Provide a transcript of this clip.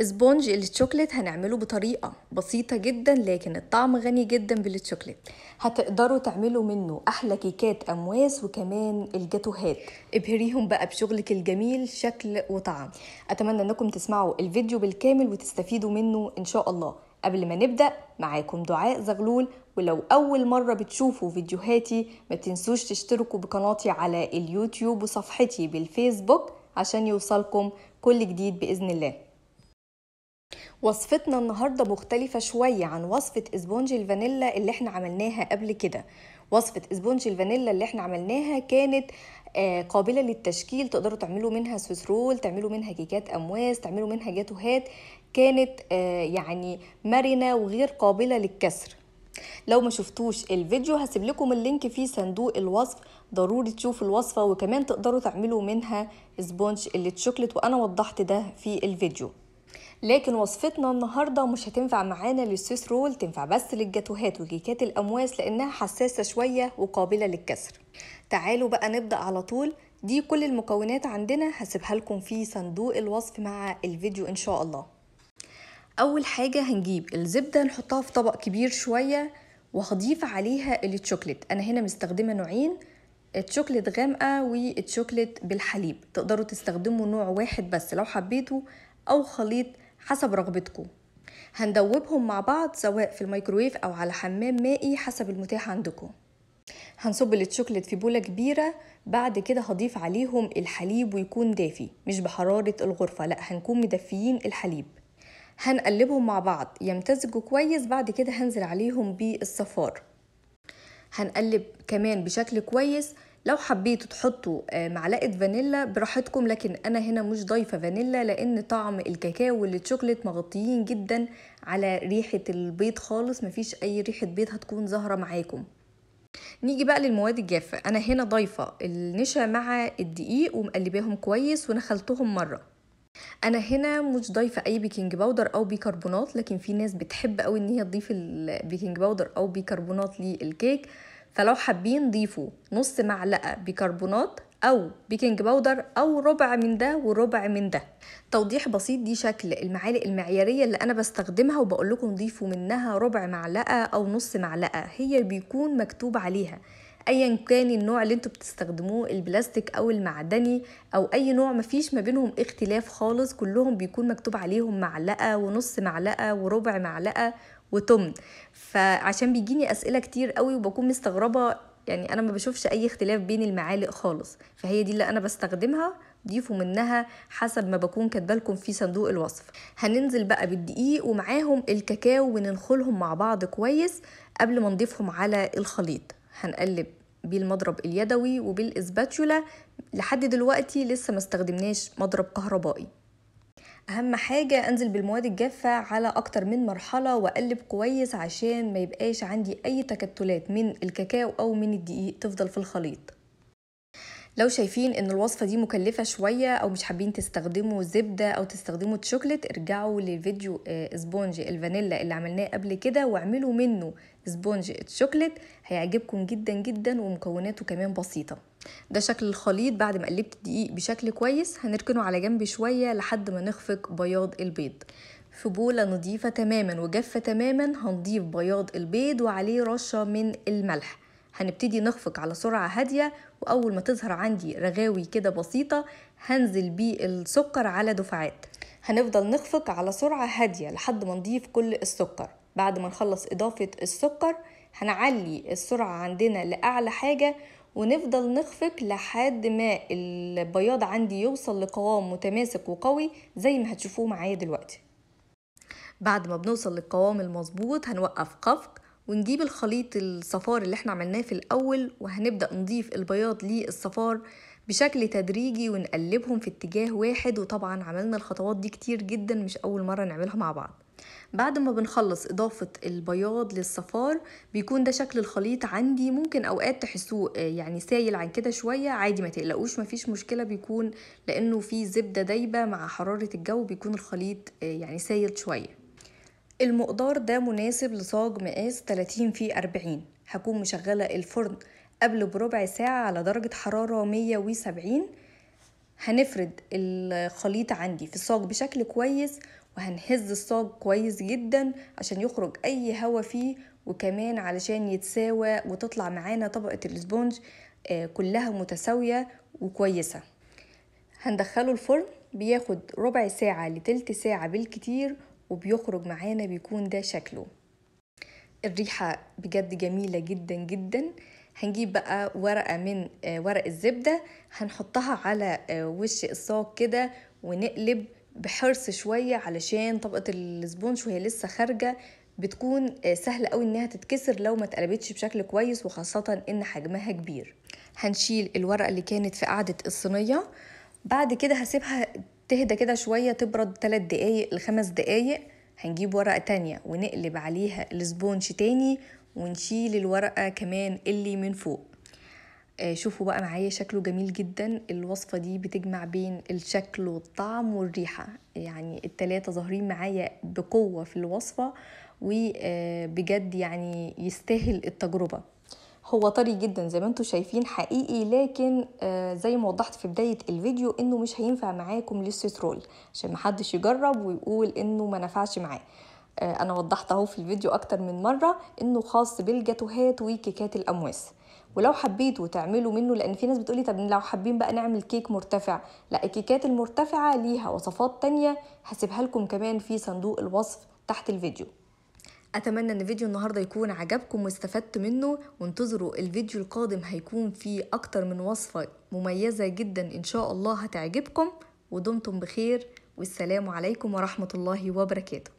اسبونج الشوكليت هنعمله بطريقة بسيطة جدا لكن الطعم غني جدا بالشوكليت هتقدروا تعملوا منه أحلى كيكات أمواس وكمان الجاتوهات ابهريهم بقى بشغلك الجميل شكل وطعم أتمنى أنكم تسمعوا الفيديو بالكامل وتستفيدوا منه إن شاء الله قبل ما نبدأ معاكم دعاء زغلول ولو أول مرة بتشوفوا فيديوهاتي ما تنسوش تشتركوا بقناتي على اليوتيوب وصفحتي بالفيسبوك عشان يوصلكم كل جديد بإذن الله وصفتنا النهارده مختلفة شوية عن وصفة اسبونج الفانيلا اللي احنا عملناها قبل كده وصفة اسبونج الفانيلا اللي احنا عملناها كانت آه، قابلة للتشكيل تقدروا تعملوا منها سوسرول تعملوا منها كيكات أمواس تعملوا منها جاتوهات كانت آه، يعني مرنة وغير قابلة للكسر لو ما شفتوش الفيديو هسيب لكم اللينك في صندوق الوصف ضروري تشوفوا الوصفة وكمان تقدروا تعملوا منها سبونج اللي تشوكلت وأنا وضحت ده في الفيديو لكن وصفتنا النهارده مش هتنفع معانا للسويس رول تنفع بس للجاتوهات وكيكات الامواس لانها حساسه شويه وقابله للكسر تعالوا بقى نبدا على طول دي كل المكونات عندنا هسيبها لكم في صندوق الوصف مع الفيديو ان شاء الله اول حاجه هنجيب الزبده نحطها في طبق كبير شويه وهضيف عليها التشوكلت انا هنا مستخدمه نوعين التشوكلت غامقه والتشوكلت بالحليب تقدروا تستخدموا نوع واحد بس لو حبيتوا او خليط حسب رغبتكم هندوبهم مع بعض سواء في الميكرويف أو على حمام مائي حسب المتاح عندكم هنصب التشوكلت في بولة كبيرة بعد كده هضيف عليهم الحليب ويكون دافي مش بحرارة الغرفة لا هنكون مدفيين الحليب هنقلبهم مع بعض يمتزجوا كويس بعد كده هنزل عليهم بالصفار هنقلب كمان بشكل كويس لو حبيتوا تحطوا آه، معلقه فانيلا براحتكم لكن انا هنا مش ضايفه فانيلا لان طعم الكاكاو والشوكليت مغطيين جدا على ريحه البيض خالص مفيش اي ريحه بيض هتكون ظاهره معاكم نيجي بقى للمواد الجافه انا هنا ضايفه النشا مع الدقيق ومقلباهم كويس ونخلتهم مره انا هنا مش ضايفه اي بيكنج باودر او بيكربونات لكن في ناس بتحب قوي ان هي تضيف البيكنج باودر او بيكربونات للكيك فلو حابين ضيفوا نص معلقة بيكربونات أو بيكنج باودر أو ربع من ده وربع من ده توضيح بسيط دي شكل المعالق المعيارية اللي أنا بستخدمها وبقول لكم ضيفوا منها ربع معلقة أو نص معلقة هي بيكون مكتوب عليها ايا كان النوع اللي انتوا بتستخدموه البلاستيك او المعدني او اي نوع مفيش ما بينهم اختلاف خالص كلهم بيكون مكتوب عليهم معلقه ونص معلقه وربع معلقه وتمن فعشان بيجيني اسئله كتير قوي وبكون مستغربه يعني انا ما بشوفش اي اختلاف بين المعالق خالص فهي دي اللي انا بستخدمها ضيفوا منها حسب ما بكون كاتبالكم في صندوق الوصف هننزل بقى بالدقيق ومعاهم الكاكاو وننخلهم مع بعض كويس قبل ما نضيفهم على الخليط هنقلب بالمضرب اليدوي وبالاسباتشولا لحد دلوقتي لسه ما استخدمناش مضرب كهربائي اهم حاجة انزل بالمواد الجافة على اكتر من مرحلة واقلب كويس عشان ما يبقاش عندي اي تكتلات من الكاكاو او من الدقيق تفضل في الخليط لو شايفين ان الوصفه دي مكلفه شويه او مش حابين تستخدموا زبده او تستخدموا تشوكلت ارجعوا لفيديو اسبونج آه، الفانيلا اللي عملناه قبل كده واعملوا منه اسبونج تشوكلت هيعجبكم جدا جدا ومكوناته كمان بسيطه ده شكل الخليط بعد ما قلبت الدقيق بشكل كويس هنركنه على جنب شوية لحد ما نخفق بياض البيض في بولة نظيفة تماما وجافة تماما هنضيف بياض البيض وعليه رشة من الملح هنبتدي نخفق على سرعة هادية وأول ما تظهر عندي رغاوي كده بسيطة هنزل بيه السكر على دفعات هنفضل نخفق على سرعة هادية لحد ما نضيف كل السكر بعد ما نخلص إضافة السكر هنعلي السرعة عندنا لأعلى حاجة ونفضل نخفق لحد ما البياض عندي يوصل لقوام متماسك وقوي زي ما هتشوفوه معايا دلوقتي بعد ما بنوصل للقوام المظبوط هنوقف خفق ونجيب الخليط الصفار اللي احنا عملناه في الاول وهنبدا نضيف البياض للصفار بشكل تدريجي ونقلبهم في اتجاه واحد وطبعا عملنا الخطوات دي كتير جدا مش اول مره نعملها مع بعض بعد ما بنخلص إضافة البياض للصفار بيكون ده شكل الخليط عندي ممكن أوقات تحسوه آه، يعني سايل عن كده شوية عادي ما تقلقوش مفيش مشكلة بيكون لأنه في زبدة دايبة مع حرارة الجو بيكون الخليط آه، يعني سايل شوية المقدار ده مناسب لصاج مقاس 30 في 40 هكون مشغلة الفرن قبل بربع ساعة على درجة حرارة 170 هنفرد الخليط عندي في الصاج بشكل كويس وهنهز الصاج كويس جدا عشان يخرج اي هوا فيه وكمان علشان يتساوى وتطلع معانا طبقة الاسبونج آه، كلها متساوية وكويسة هندخله الفرن بياخد ربع ساعة لتلت ساعة بالكتير وبيخرج معانا بيكون ده شكله الريحة بجد جميلة جدا جدا هنجيب بقى ورقة من آه، ورق الزبدة هنحطها على آه، وش الصاج كده ونقلب بحرص شوية علشان طبقة السبونج وهي لسه خارجة بتكون آه، سهلة قوي انها تتكسر لو ما تقلبتش بشكل كويس وخاصة ان حجمها كبير هنشيل الورقة اللي كانت في قاعدة الصينية بعد كده هسيبها تهدى كده شوية تبرد 3 دقايق لخمس دقايق هنجيب ورقة تانية ونقلب عليها السبونج تاني ونشيل الورقة كمان اللي من فوق آه، شوفوا بقى معايا شكله جميل جدا الوصفة دي بتجمع بين الشكل والطعم والريحة يعني التلاتة ظاهرين معايا بقوة في الوصفة وبجد آه، يعني يستاهل التجربة هو طري جدا زي ما انتم شايفين حقيقي لكن آه، زي ما وضحت في بداية الفيديو انه مش هينفع معاكم للسترول عشان محدش يجرب ويقول انه ما نفعش معاه انا وضحت اهو في الفيديو اكتر من مرة انه خاص بالجاتوهات وكيكات الامواس ولو حبيتوا تعملوا منه لان في ناس بتقولي طب لو حابين بقى نعمل كيك مرتفع لا الكيكات المرتفعه ليها وصفات تانية هسيبها لكم كمان في صندوق الوصف تحت الفيديو اتمنى ان فيديو النهارده يكون عجبكم واستفدت منه وانتظروا الفيديو القادم هيكون فيه اكتر من وصفه مميزه جدا ان شاء الله هتعجبكم ودمتم بخير والسلام عليكم ورحمه الله وبركاته